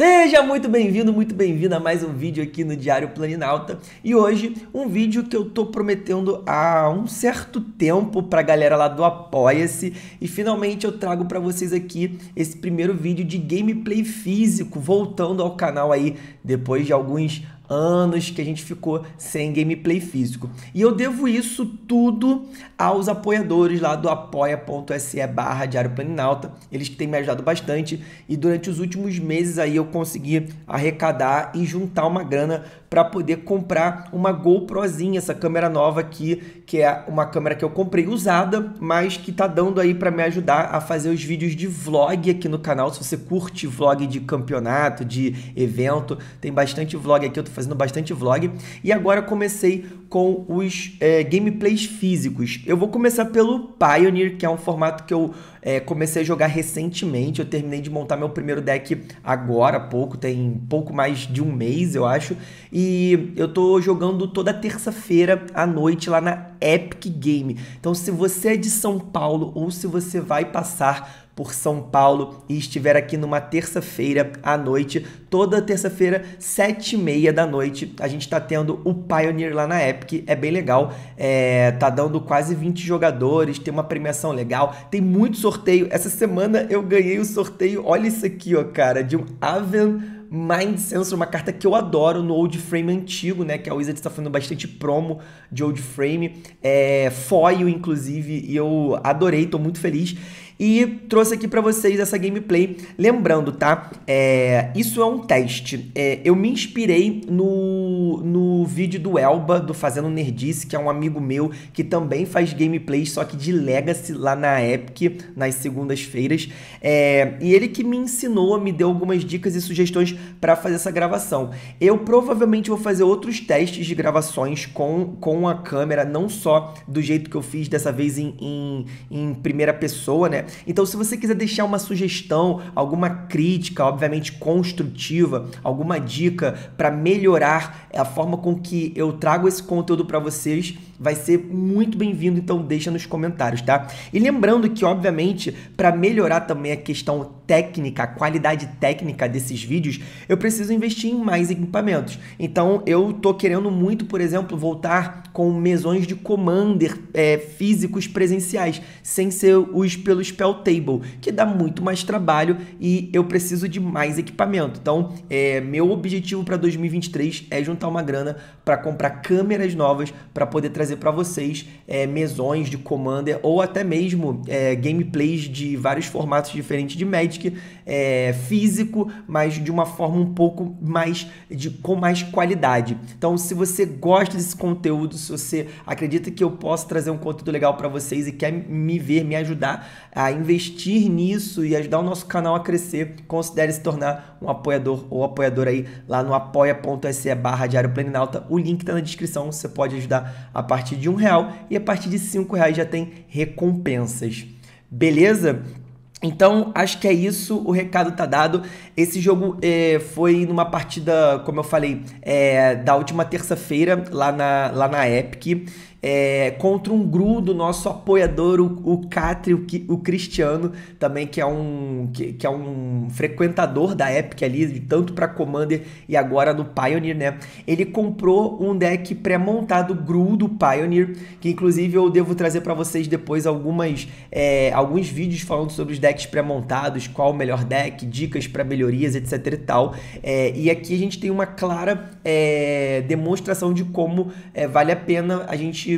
Seja muito bem-vindo, muito bem-vinda a mais um vídeo aqui no Diário Planinalta. E hoje, um vídeo que eu tô prometendo há um certo tempo pra galera lá do Apoia-se. E finalmente eu trago para vocês aqui esse primeiro vídeo de gameplay físico, voltando ao canal aí depois de alguns anos que a gente ficou sem gameplay físico. E eu devo isso tudo aos apoiadores lá do apoia.se barra Diário Planinalta. Eles que têm me ajudado bastante e durante os últimos meses aí eu consegui arrecadar e juntar uma grana para poder comprar uma GoProzinha, essa câmera nova aqui, que é uma câmera que eu comprei usada, mas que tá dando aí para me ajudar a fazer os vídeos de vlog aqui no canal. Se você curte vlog de campeonato, de evento, tem bastante vlog aqui, eu tô fazendo bastante vlog. E agora comecei com os é, gameplays físicos. Eu vou começar pelo Pioneer, que é um formato que eu é, comecei a jogar recentemente. Eu terminei de montar meu primeiro deck agora há pouco, tem pouco mais de um mês, eu acho. E e eu tô jogando toda terça-feira à noite lá na Epic Game. Então, se você é de São Paulo ou se você vai passar por São Paulo e estiver aqui numa terça-feira à noite, toda terça-feira, sete e meia da noite, a gente está tendo o Pioneer lá na Epic, é bem legal, é, tá dando quase 20 jogadores, tem uma premiação legal, tem muito sorteio, essa semana eu ganhei o sorteio, olha isso aqui ó cara, de um Aven Mind Sensor, uma carta que eu adoro no Old Frame antigo, né? Que a Wizard está fazendo bastante promo de Old Frame, é, foil, inclusive, e eu adorei, estou muito feliz e trouxe aqui para vocês essa gameplay. Lembrando, tá? É, isso é um teste. É, eu me inspirei no, no vídeo do Elba, do Fazendo Nerdice, que é um amigo meu que também faz gameplay, só que de Legacy, lá na Epic, nas segundas-feiras. É, e ele que me ensinou, me deu algumas dicas e sugestões para fazer essa gravação. Eu provavelmente vou fazer outros testes de gravações com, com a câmera, não só do jeito que eu fiz dessa vez em, em, em primeira pessoa, né? Então, se você quiser deixar uma sugestão, alguma crítica, obviamente construtiva, alguma dica para melhorar a forma com que eu trago esse conteúdo para vocês, vai ser muito bem-vindo, então deixa nos comentários, tá? E lembrando que, obviamente, para melhorar também a questão técnica, a qualidade técnica desses vídeos, eu preciso investir em mais equipamentos. Então, eu tô querendo muito, por exemplo, voltar com mesões de commander é, físicos presenciais, sem ser os pelo Spell Table, que dá muito mais trabalho e eu preciso de mais equipamento. Então, é, meu objetivo para 2023 é juntar uma grana para comprar câmeras novas para poder trazer trazer para vocês é, mesões de Commander ou até mesmo é, gameplays de vários formatos diferentes de Magic é, físico, mas de uma forma um pouco mais de com mais qualidade. Então, se você gosta desse conteúdo, se você acredita que eu posso trazer um conteúdo legal para vocês e quer me ver, me ajudar a investir nisso e ajudar o nosso canal a crescer, considere se tornar um apoiador ou apoiadora aí lá no apoia.se barra Diário Planinalta. O link está na descrição, você pode ajudar a partir de um real e a partir de cinco reais já tem recompensas. Beleza? Então, acho que é isso, o recado tá dado. Esse jogo é, foi numa partida, como eu falei, é, da última terça-feira, lá na, lá na Epic é, contra um gru do nosso apoiador, o, o Catri, o, o Cristiano, também que é um que, que é um frequentador da Epic ali, tanto para Commander e agora no Pioneer, né? Ele comprou um deck pré-montado gru do Pioneer, que inclusive eu devo trazer para vocês depois algumas é, alguns vídeos falando sobre os decks pré-montados, qual o melhor deck, dicas para melhorias, etc e tal. É, e aqui a gente tem uma clara é, demonstração de como é, vale a pena a gente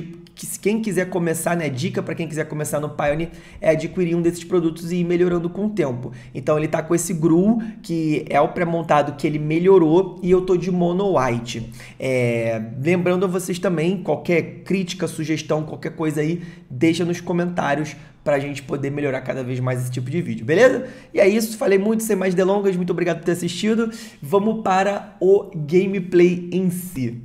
quem quiser começar, né, dica para quem quiser começar no Pioneer é adquirir um desses produtos e ir melhorando com o tempo. Então ele tá com esse Gru, que é o pré-montado que ele melhorou e eu tô de mono white. É, lembrando a vocês também, qualquer crítica, sugestão, qualquer coisa aí, deixa nos comentários para a gente poder melhorar cada vez mais esse tipo de vídeo, beleza? E é isso, falei muito, sem mais delongas, muito obrigado por ter assistido. Vamos para o gameplay em si.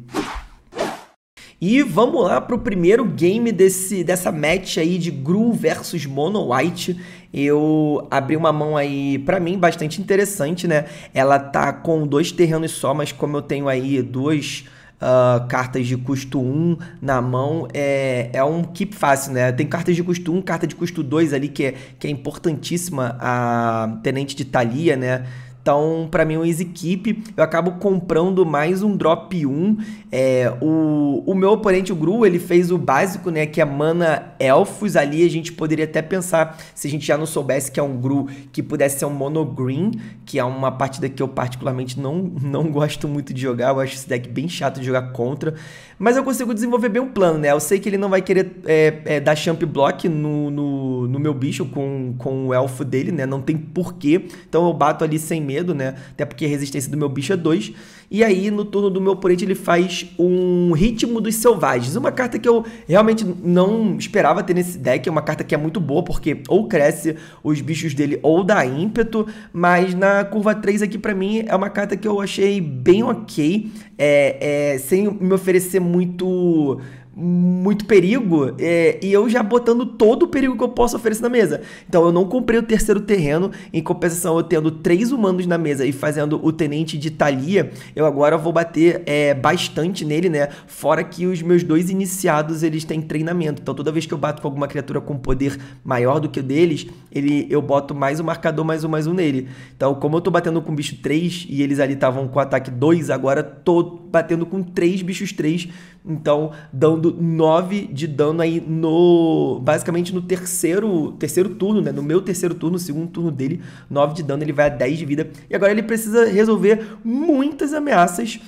E vamos lá para o primeiro game desse, dessa match aí de Gru versus Mono White. Eu abri uma mão aí, para mim, bastante interessante, né? Ela tá com dois terrenos só, mas como eu tenho aí dois... Uh, ah, cartas de custo 1 na mão é, é um keep fácil, né? Tem cartas de custo 1, carta de custo 2 ali, que é, que é importantíssima a Tenente de Thalia, né? Então, para mim, um Easy Keep, eu acabo comprando mais um drop 1. É, o, o meu oponente, o Gru, ele fez o básico, né? Que é mana elfos. Ali a gente poderia até pensar, se a gente já não soubesse que é um Gru, que pudesse ser um mono green, que é uma partida que eu particularmente não, não gosto muito de jogar. Eu acho esse deck bem chato de jogar contra. Mas eu consigo desenvolver bem um plano, né? Eu sei que ele não vai querer é, é, dar champ block no, no, no, meu bicho com, com o elfo dele, né? Não tem porquê. Então eu bato ali sem medo, né? Até porque a resistência do meu bicho é 2. E aí, no turno do meu oponente, ele faz um Ritmo dos Selvagens. Uma carta que eu realmente não esperava ter nesse deck. É uma carta que é muito boa, porque ou cresce os bichos dele ou dá ímpeto. Mas na curva 3 aqui, para mim, é uma carta que eu achei bem ok. É, é, sem me oferecer muito muito perigo é, e eu já botando todo o perigo que eu posso oferecer na mesa. Então eu não comprei o terceiro terreno, em compensação eu tendo três humanos na mesa e fazendo o tenente de Thalia, eu agora vou bater é, bastante nele, né? Fora que os meus dois iniciados eles têm treinamento, então toda vez que eu bato com alguma criatura com poder maior do que o deles, ele, eu boto mais um marcador, mais um, mais um nele. Então como eu tô batendo com bicho 3 e eles ali estavam com ataque 2, agora tô batendo com três bichos 3, então dando dando 9 de dano aí no. Basicamente no terceiro, terceiro turno, né? No meu terceiro turno, no segundo turno dele, 9 de dano, ele vai a 10 de vida. E agora ele precisa resolver muitas ameaças.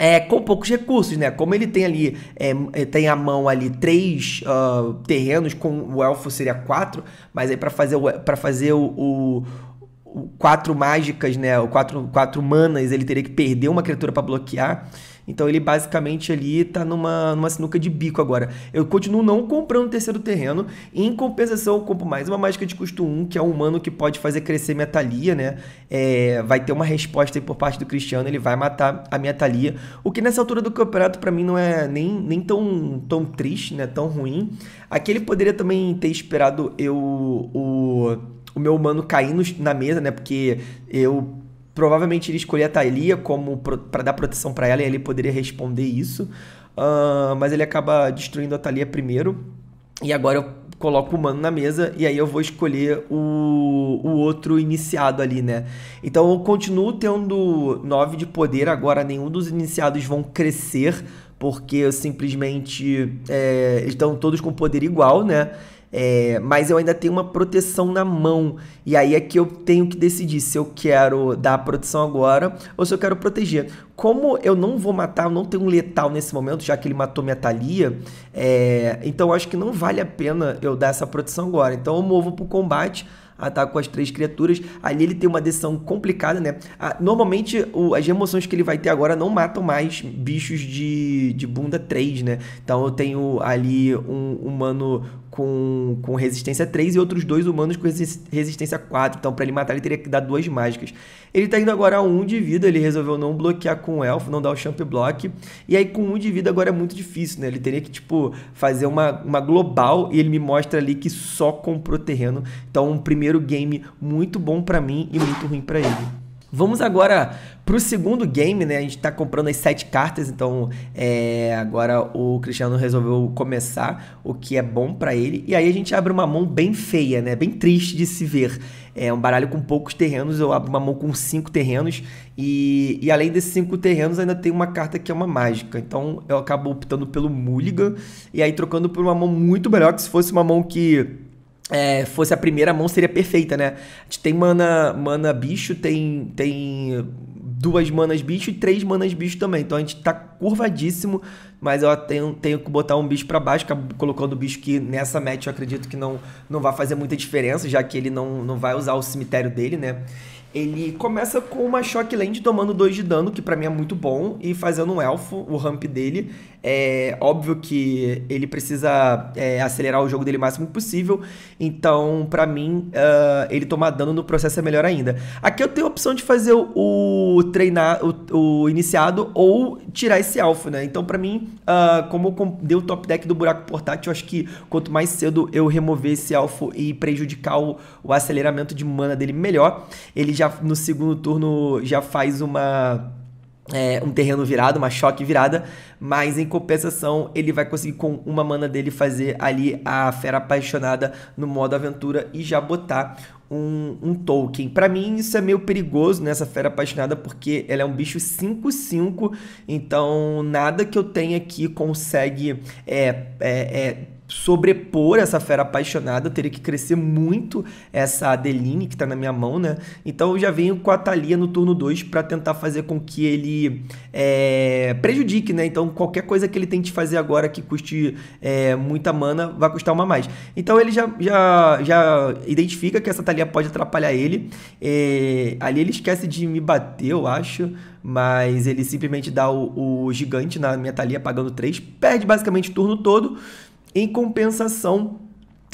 É, com poucos recursos, né? Como ele tem ali, é, é tem a mão ali três uh, terrenos, com o elfo seria quatro, mas aí para fazer, pra fazer o, o quatro mágicas, né? Quatro, quatro manas, ele teria que perder uma criatura para bloquear. Então ele basicamente ali tá numa, numa sinuca de bico agora. Eu continuo não comprando o terceiro terreno. em compensação, eu compro mais uma mágica de custo 1, que é um humano que pode fazer crescer minha Thalia, né? É, vai ter uma resposta aí por parte do Cristiano, ele vai matar a minha Thalia. O que nessa altura do campeonato, para mim, não é nem, nem tão, tão triste, né? Tão ruim. Aqui ele poderia também ter esperado eu o o meu humano cair no, na mesa, né? Porque eu provavelmente ele escolher a Thalia como para dar proteção para ela e ele poderia responder isso. Uh, mas ele acaba destruindo a Thalia primeiro. E agora eu coloco o mano na mesa e aí eu vou escolher o, o outro iniciado ali, né? Então eu continuo tendo 9 de poder agora, nenhum dos iniciados vão crescer, porque eu simplesmente é, estão todos com poder igual, né? É, mas eu ainda tenho uma proteção na mão. E aí é que eu tenho que decidir se eu quero dar a proteção agora ou se eu quero proteger. Como eu não vou matar, eu não tenho um letal nesse momento, já que ele matou minha Thalia, é, então eu acho que não vale a pena eu dar essa proteção agora. Então eu movo pro combate ataco as três criaturas. Ali ele tem uma decisão complicada, né? normalmente o, as remoções que ele vai ter agora não matam mais bichos de, de bunda 3, né? Então eu tenho ali um humano com, com resistência 3 e outros dois humanos com resistência 4. Então, para ele matar, ele teria que dar duas mágicas. Ele tá indo agora a 1 um de vida, ele resolveu não bloquear com o elfo, não dar o champ block. E aí, com 1 um de vida, agora é muito difícil, né? Ele teria que, tipo, fazer uma, uma global e ele me mostra ali que só comprou terreno. Então, um primeiro game muito bom para mim e muito ruim para ele. Vamos agora pro segundo game, né? A gente tá comprando as sete cartas, então é, agora o Cristiano resolveu começar, o que é bom para ele. E aí a gente abre uma mão bem feia, né? Bem triste de se ver. É um baralho com poucos terrenos, eu abro uma mão com cinco terrenos, e, e além desses cinco terrenos ainda tem uma carta que é uma mágica. Então eu acabo optando pelo Mulligan, e aí trocando por uma mão muito melhor, que se fosse uma mão que é, fosse a primeira mão, seria perfeita, né? A gente tem mana, mana bicho, tem, tem duas manas bicho e três manas bicho também. Então a gente tá curvadíssimo, mas eu tenho, tenho que botar um bicho para baixo, colocando o bicho que nessa match eu acredito que não, não vai fazer muita diferença, já que ele não, não vai usar o cemitério dele, né? Ele começa com uma Shockland tomando 2 de dano, que para mim é muito bom, e fazendo um elfo, o ramp dele. É óbvio que ele precisa é, acelerar o jogo dele o máximo possível, então para mim uh, ele tomar dano no processo é melhor ainda. Aqui eu tenho a opção de fazer o, treinar, o, o iniciado ou tirar esse elfo, né? Então para mim, uh, como eu dei o top deck do buraco portátil, eu acho que quanto mais cedo eu remover esse elfo e prejudicar o, o aceleramento de mana dele, melhor. Ele já no segundo turno já faz uma é, um terreno virado, uma choque virada, mas em compensação ele vai conseguir com uma mana dele fazer ali a fera apaixonada no modo aventura e já botar um, um token. Para mim isso é meio perigoso nessa né, fera apaixonada porque ela é um bicho 5-5, então nada que eu tenha aqui consegue é, é, é sobrepor essa fera apaixonada, eu teria que crescer muito essa Adeline que tá na minha mão, né? Então eu já venho com a Thalia no turno 2 para tentar fazer com que ele é, prejudique, né? Então qualquer coisa que ele tente fazer agora que custe é, muita mana, vai custar uma mais. Então ele já, já, já identifica que essa Thalia pode atrapalhar ele. É, ali ele esquece de me bater, eu acho mas ele simplesmente dá o, o, gigante na minha Thalia pagando 3, perde basicamente o turno todo. Em compensação,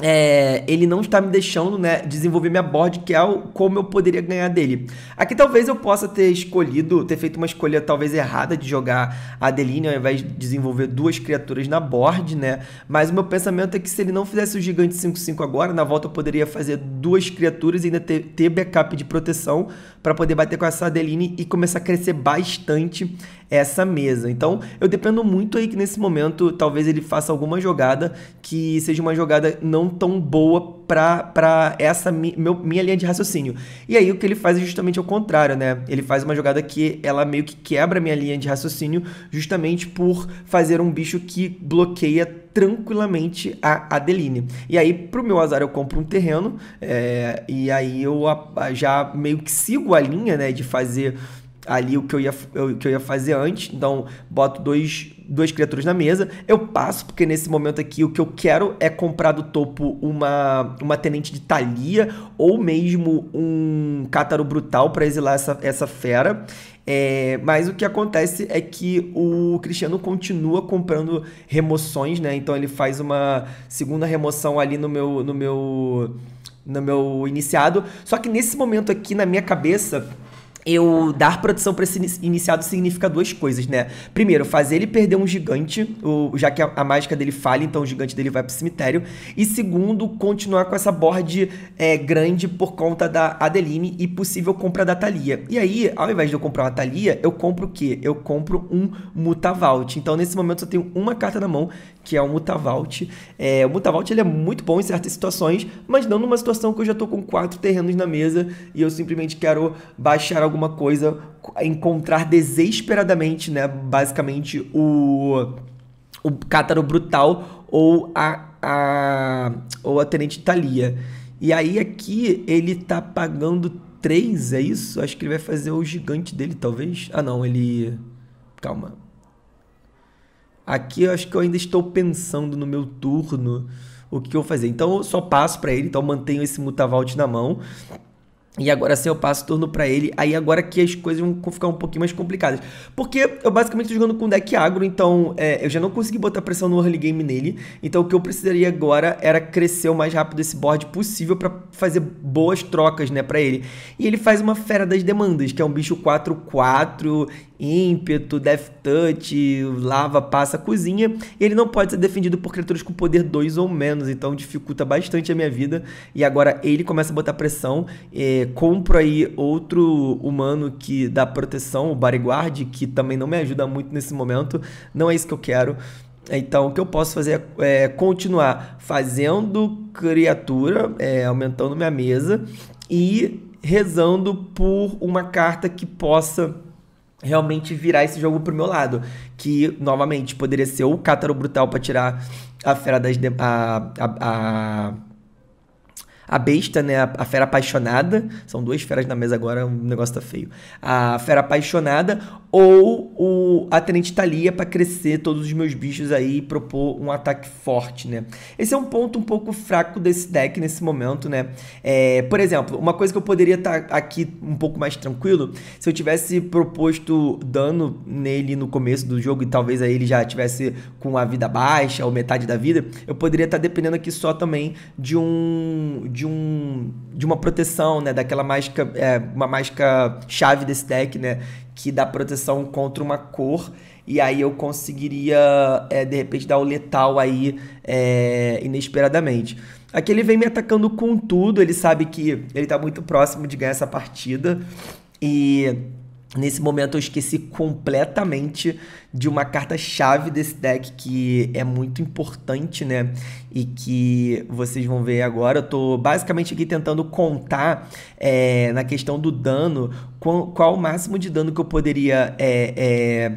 é, ele não está me deixando né, desenvolver minha board, que é o, como eu poderia ganhar dele. Aqui talvez eu possa ter escolhido, ter feito uma escolha talvez errada de jogar a Adeline ao invés de desenvolver duas criaturas na board, né? Mas o meu pensamento é que se ele não fizesse o Gigante 5-5 agora, na volta eu poderia fazer duas criaturas e ainda ter, ter backup de proteção para poder bater com essa Adeline e começar a crescer bastante essa mesa. Então, eu dependo muito aí que nesse momento talvez ele faça alguma jogada que seja uma jogada não tão boa para essa mi, meu, minha linha de raciocínio. E aí o que ele faz é justamente o contrário, né? Ele faz uma jogada que ela meio que quebra minha linha de raciocínio justamente por fazer um bicho que bloqueia tranquilamente a Adeline. E aí, pro meu azar, eu compro um terreno, é, e aí eu já meio que sigo a linha, né, de fazer ali o que eu ia, eu, que eu ia fazer antes. Então, boto dois, duas criaturas na mesa. Eu passo, porque nesse momento aqui o que eu quero é comprar do topo uma, uma tenente de Thalia ou mesmo um Cátaro Brutal para exilar essa, essa fera. É, mas o que acontece é que o Cristiano continua comprando remoções, né? Então ele faz uma segunda remoção ali no meu, no meu, no meu iniciado. Só que nesse momento aqui na minha cabeça eu dar produção para esse iniciado significa duas coisas, né? Primeiro, fazer ele perder um gigante, o, já que a, a, mágica dele falha, então o gigante dele vai pro cemitério. E segundo, continuar com essa board é, grande por conta da Adeline e possível compra da Thalia. E aí, ao invés de eu comprar uma Thalia, eu compro o quê? Eu compro um Mutavault. Então, nesse momento, eu tenho uma carta na mão, que é o Mutavault. É, o Mutavault ele é muito bom em certas situações, mas não numa situação que eu já tô com quatro terrenos na mesa e eu simplesmente quero baixar algum alguma coisa, encontrar desesperadamente, né, basicamente o o cátaro brutal ou a, a ou a tenente Thalia. E aí aqui ele tá pagando 3, é isso? Acho que ele vai fazer o gigante dele, talvez. Ah, não, ele calma. Aqui eu acho que eu ainda estou pensando no meu turno o que eu vou fazer. Então eu só passo para ele, então mantenho esse Mutavalt na mão. E agora sim eu passo turno para ele. Aí agora que as coisas vão ficar um pouquinho mais complicadas. Porque eu basicamente tô jogando com deck agro, então é, eu já não consegui botar pressão no early game nele. Então o que eu precisaria agora era crescer o mais rápido esse board possível para fazer boas trocas, né, para ele. E ele faz uma fera das demandas, que é um bicho 4-4 ímpeto, death touch, lava, passa, cozinha. E ele não pode ser defendido por criaturas com poder 2 ou menos, então dificulta bastante a minha vida. E agora ele começa a botar pressão, é, compro aí outro humano que dá proteção, o Bodyguard, que também não me ajuda muito nesse momento, não é isso que eu quero. Então, o que eu posso fazer é, é continuar fazendo criatura, é, aumentando minha mesa e rezando por uma carta que possa realmente virar esse jogo pro meu lado. Que, novamente, poderia ser o Cátaro Brutal para tirar a fera das. De... A, a, a, a, besta, né? A, fera apaixonada. São duas feras na mesa agora, o negócio tá feio. A fera apaixonada ou o, a Tenente Thalia para crescer todos os meus bichos aí e propor um ataque forte, né? Esse é um ponto um pouco fraco desse deck nesse momento, né? É, por exemplo, uma coisa que eu poderia estar tá aqui um pouco mais tranquilo, se eu tivesse proposto dano nele no começo do jogo e talvez aí ele já tivesse com a vida baixa ou metade da vida, eu poderia estar tá dependendo aqui só também de um... de um... de uma proteção, né? Daquela mágica... É, uma mágica chave desse deck, né? que dá proteção contra uma cor. E aí eu conseguiria, é, de repente, dar o letal aí é, inesperadamente. Aqui ele vem me atacando com tudo, ele sabe que ele tá muito próximo de ganhar essa partida. E Nesse momento eu esqueci completamente de uma carta-chave desse deck que é muito importante, né? E que vocês vão ver agora. Eu tô basicamente aqui tentando contar é, na questão do dano qual, qual, o máximo de dano que eu poderia. É, é,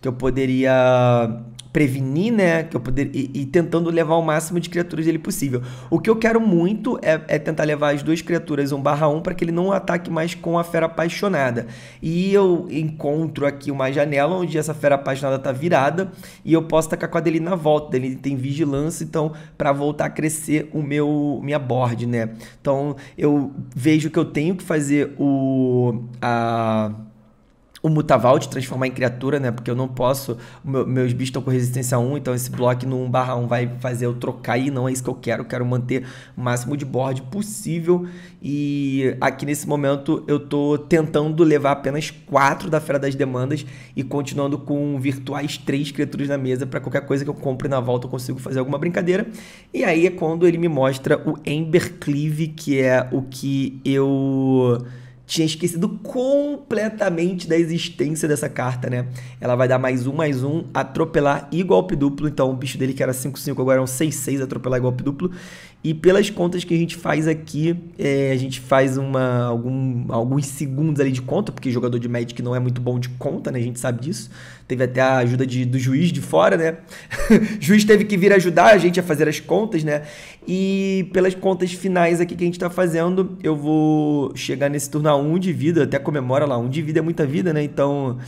que eu poderia prevenir, né? Que eu poder, e, e, tentando levar o máximo de criaturas dele possível. O que eu quero muito é, é tentar levar as duas criaturas 1 barra 1 para que ele não ataque mais com a fera apaixonada. E eu encontro aqui uma janela onde essa fera apaixonada tá virada e eu posso tacar com a dele na volta. Ele tem vigilância, então, para voltar a crescer o meu minha board, né? Então, eu vejo que eu tenho que fazer o... a o Mutavalt, transformar em criatura, né? Porque eu não posso. Meu, meus bichos estão com resistência 1, então esse bloco no 1 barra 1 vai fazer eu trocar e não é isso que eu quero. Eu quero manter o máximo de board possível. E aqui nesse momento eu tô tentando levar apenas 4 da Fera das Demandas e continuando com virtuais 3 criaturas na mesa para qualquer coisa que eu compre na volta eu consigo fazer alguma brincadeira. E aí é quando ele me mostra o Embercleave, que é o que eu tinha esquecido completamente da existência dessa carta, né? Ela vai dar mais um, mais um, atropelar e golpe duplo. Então o bicho dele que era 5-5 agora é um 6-6, atropelar e golpe duplo. E pelas contas que a gente faz aqui, é, a gente faz uma, algum, alguns segundos ali de conta, porque jogador de Magic não é muito bom de conta, né? A gente sabe disso. Teve até a ajuda de, do juiz de fora, né? o juiz teve que vir ajudar a gente a fazer as contas, né? E pelas contas finais aqui que a gente tá fazendo, eu vou chegar nesse turno a 1 um de vida, até comemora lá, 1 um de vida é muita vida, né? Então.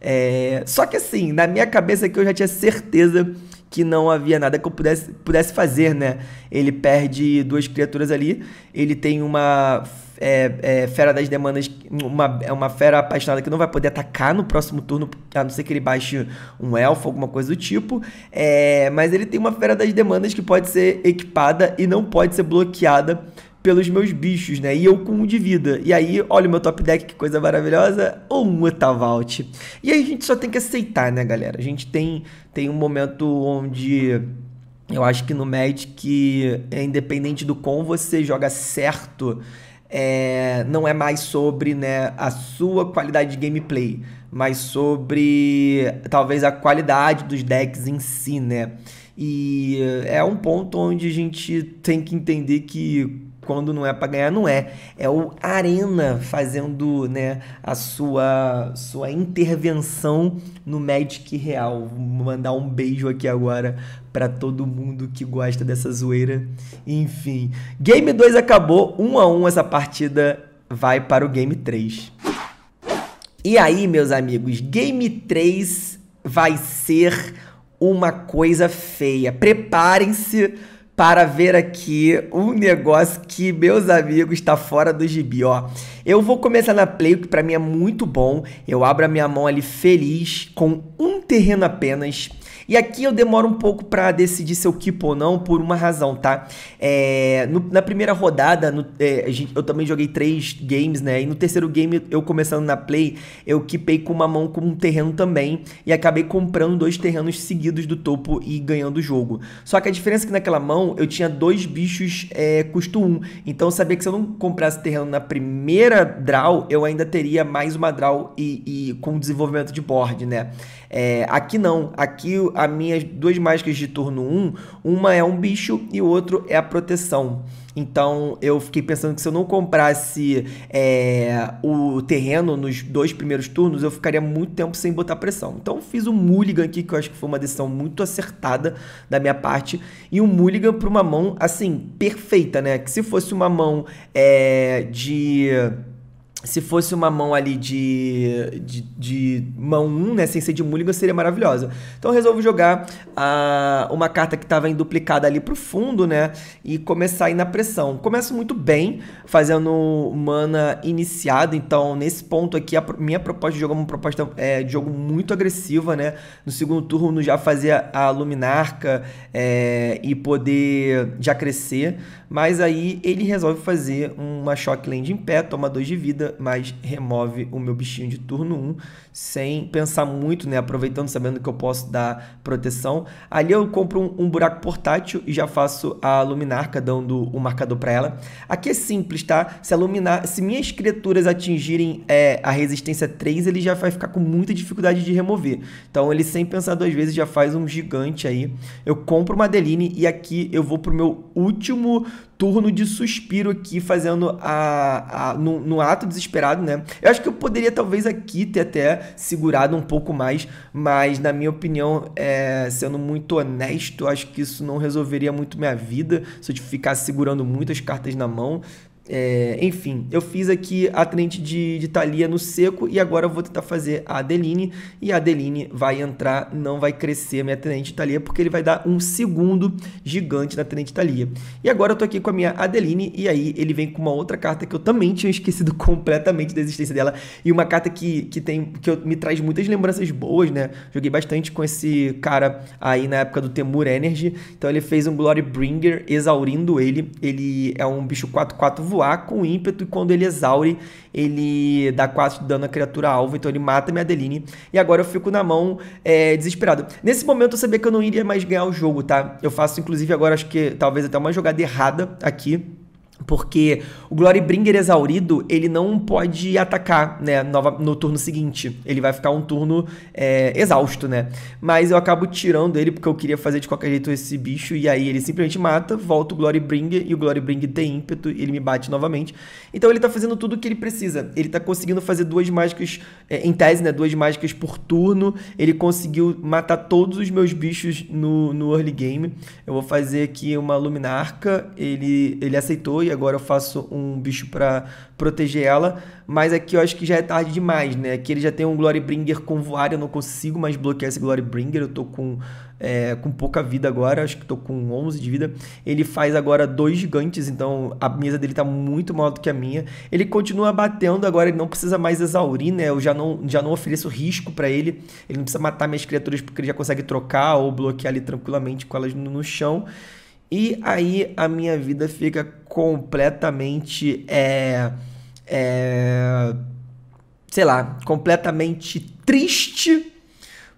É... Só que assim, na minha cabeça aqui eu já tinha certeza que não havia nada que eu pudesse, pudesse fazer, né? Ele perde duas criaturas ali, ele tem uma é, é, fera das demandas, uma, é uma fera apaixonada que não vai poder atacar no próximo turno, a não ser que ele baixe um elfo, alguma coisa do tipo. É, mas ele tem uma fera das demandas que pode ser equipada e não pode ser bloqueada pelos meus bichos, né? E eu com um de vida. E aí, olha o meu top deck, que coisa maravilhosa. Um Etavalt. E aí a gente só tem que aceitar, né, galera? A gente tem, tem um momento onde. Eu acho que no Magic, é independente do com você joga certo, é, não é mais sobre né, a sua qualidade de gameplay, mas sobre talvez a qualidade dos decks em si, né? E é um ponto onde a gente tem que entender que quando não é para ganhar, não é. É o Arena fazendo né, a sua, sua intervenção no Magic Real. Vou mandar um beijo aqui agora para todo mundo que gosta dessa zoeira. Enfim, Game 2 acabou, 1 um a 1 um, essa partida vai para o Game 3. E aí, meus amigos, Game 3 vai ser uma coisa feia. Preparem-se para ver aqui um negócio que, meus amigos, está fora do gibi, ó. Eu vou começar na Play, que para mim é muito bom. Eu abro a minha mão ali feliz, com um terreno apenas. E aqui eu demoro um pouco para decidir se eu keep ou não por uma razão, tá? É, no, na primeira rodada, no, é, eu também joguei três games, né? E no terceiro game, eu começando na play, eu keepei com uma mão com um terreno também e acabei comprando dois terrenos seguidos do topo e ganhando o jogo. Só que a diferença é que naquela mão eu tinha dois bichos é, custo 1. Um, então eu sabia que se eu não comprasse terreno na primeira draw, eu ainda teria mais uma draw e, e com desenvolvimento de board, né? É, aqui não. Aqui as minhas duas mágicas de turno 1, uma é um bicho e o outro é a proteção. Então eu fiquei pensando que se eu não comprasse é, o terreno nos dois primeiros turnos, eu ficaria muito tempo sem botar pressão. Então fiz um mulligan aqui, que eu acho que foi uma decisão muito acertada da minha parte, e um mulligan para uma mão, assim, perfeita, né? Que se fosse uma mão é, de se fosse uma mão ali de, de, de mão 1, né, sem ser de Mulligan, seria maravilhosa. Então eu resolvo jogar uh, uma carta que estava duplicada ali pro fundo, né, e começar a ir na pressão. Começo muito bem, fazendo mana iniciado, então nesse ponto aqui a minha proposta de jogo é uma proposta é, de jogo muito agressiva, né, no segundo turno já fazer a Luminarca é, e poder já crescer, mas aí ele resolve fazer uma Shockland em pé, toma 2 de vida, mas remove o meu bichinho de turno 1 sem pensar muito, né? Aproveitando, sabendo que eu posso dar proteção. Ali eu compro um, um buraco portátil e já faço a luminarca, dando o um marcador para ela. Aqui é simples, tá? Se, a luminar, se minhas criaturas atingirem é, a resistência 3, ele já vai ficar com muita dificuldade de remover. Então ele, sem pensar duas vezes, já faz um gigante aí. Eu compro uma Deline e aqui eu vou pro meu último turno de suspiro aqui, fazendo a, a no, no ato desesperado, né? Eu acho que eu poderia talvez aqui ter até segurado um pouco mais, mas na minha opinião, é, sendo muito honesto, acho que isso não resolveria muito minha vida se eu ficasse segurando muitas cartas na mão. É, enfim, eu fiz aqui a trente de, de Thalia no seco e agora eu vou tentar fazer a Adeline. E a Adeline vai entrar, não vai crescer a minha tenente Thalia, porque ele vai dar um segundo gigante na tenente Thalia. E agora eu tô aqui com a minha Adeline e aí ele vem com uma outra carta que eu também tinha esquecido completamente da existência dela. E uma carta que, que, tem, que eu, me traz muitas lembranças boas, né? Joguei bastante com esse cara aí na época do Temur Energy. Então ele fez um Glory Bringer exaurindo ele. Ele é um bicho 4-4 voando com ímpeto e quando ele exaure, ele dá 4 de dano à criatura alvo, então ele mata minha Adeline. E agora eu fico na mão é, desesperado. Nesse momento eu sabia que eu não iria mais ganhar o jogo, tá? Eu faço inclusive agora, acho que talvez até uma jogada errada aqui porque o Glory Bringer exaurido ele não pode atacar né nova, no turno seguinte ele vai ficar um turno é, exausto né mas eu acabo tirando ele porque eu queria fazer de qualquer jeito esse bicho e aí ele simplesmente mata volta o Glory Bringer e o Glory Bringer tem ímpeto ele me bate novamente então ele tá fazendo tudo o que ele precisa ele tá conseguindo fazer duas mágicas é, em tese né duas mágicas por turno ele conseguiu matar todos os meus bichos no, no early game eu vou fazer aqui uma luminarca ele ele aceitou agora eu faço um bicho para proteger ela. Mas aqui eu acho que já é tarde demais, né? Aqui ele já tem um Glorybringer com voar, eu não consigo mais bloquear esse Glorybringer, eu tô com, é, com pouca vida agora, acho que tô com 11 de vida. Ele faz agora dois gigantes, então a mesa dele tá muito maior do que a minha. Ele continua batendo, agora ele não precisa mais exaurir, né? Eu já não, já não ofereço risco para ele, ele não precisa matar minhas criaturas porque ele já consegue trocar ou bloquear ali tranquilamente com elas no, no chão. E aí a minha vida fica completamente. É, é, sei lá, completamente triste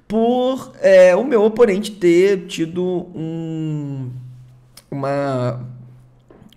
por é, o meu oponente ter tido um, uma,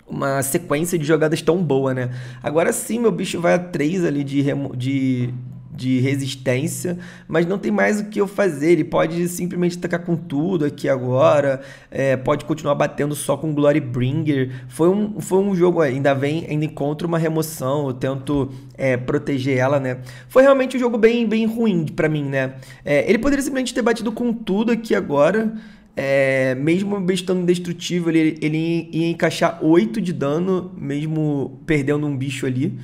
uma sequência de jogadas tão boa, né? Agora sim, meu bicho vai a 3 ali de, remo, de, de resistência, mas não tem mais o que eu fazer. Ele pode simplesmente tacar com tudo aqui agora, é, pode continuar batendo só com Glory Bringer. Foi um, foi um jogo, ainda vem, ainda encontro uma remoção, eu tento é, proteger ela, né? Foi realmente um jogo bem, bem ruim para mim, né? É, ele poderia simplesmente ter batido com tudo aqui agora. É, mesmo estando indestrutível, ele, ele ia encaixar 8 de dano, mesmo perdendo um bicho ali.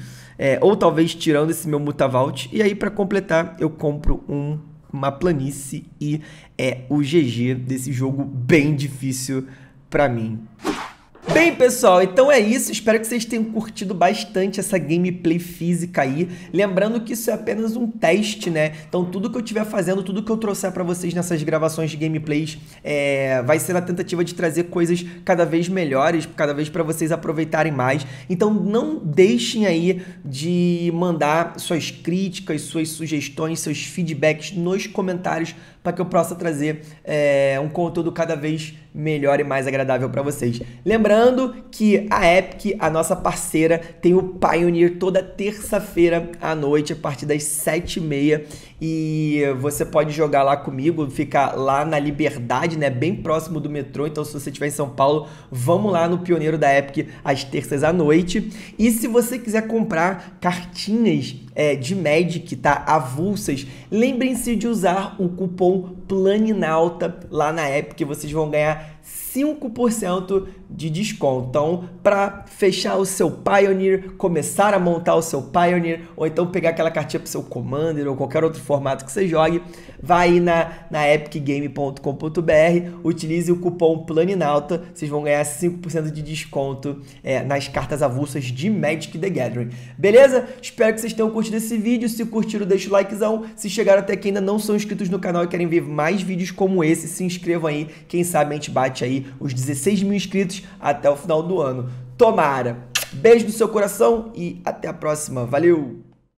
É, ou talvez tirando esse meu Mutavalt. E aí, para completar, eu compro um, uma planície e é o GG desse jogo bem difícil para mim. Bem, pessoal, então é isso. Espero que vocês tenham curtido bastante essa gameplay física aí. Lembrando que isso é apenas um teste, né? Então, tudo que eu estiver fazendo, tudo que eu trouxer para vocês nessas gravações de gameplays é... vai ser na tentativa de trazer coisas cada vez melhores, cada vez para vocês aproveitarem mais. Então, não deixem aí de mandar suas críticas, suas sugestões, seus feedbacks nos comentários para que eu possa trazer é, um conteúdo cada vez melhor e mais agradável para vocês. Lembrando que a Epic, a nossa parceira, tem o Pioneer toda terça-feira à noite, a partir das 7h30. E você pode jogar lá comigo, ficar lá na Liberdade, né? Bem próximo do metrô. Então, se você estiver em São Paulo, vamos lá no Pioneiro da Epic às terças à noite. E se você quiser comprar cartinhas é, de Magic, tá? Avulsas, lembrem-se de usar o cupom ou alta lá na app, que vocês vão ganhar 5% de desconto. Então, para fechar o seu Pioneer, começar a montar o seu Pioneer, ou então pegar aquela cartinha para o seu Commander ou qualquer outro formato que você jogue, vai aí na, na epicgame.com.br, utilize o cupom Planinalta. vocês vão ganhar 5% de desconto é, nas cartas avulsas de Magic the Gathering. Beleza? Espero que vocês tenham curtido esse vídeo. Se curtiram, deixa o likezão. Se chegaram até aqui ainda não são inscritos no canal e querem ver mais vídeos como esse, se inscrevam aí. Quem sabe a gente bate bate aí os 16 mil inscritos até o final do ano. Tomara! Beijo no seu coração e até a próxima. Valeu!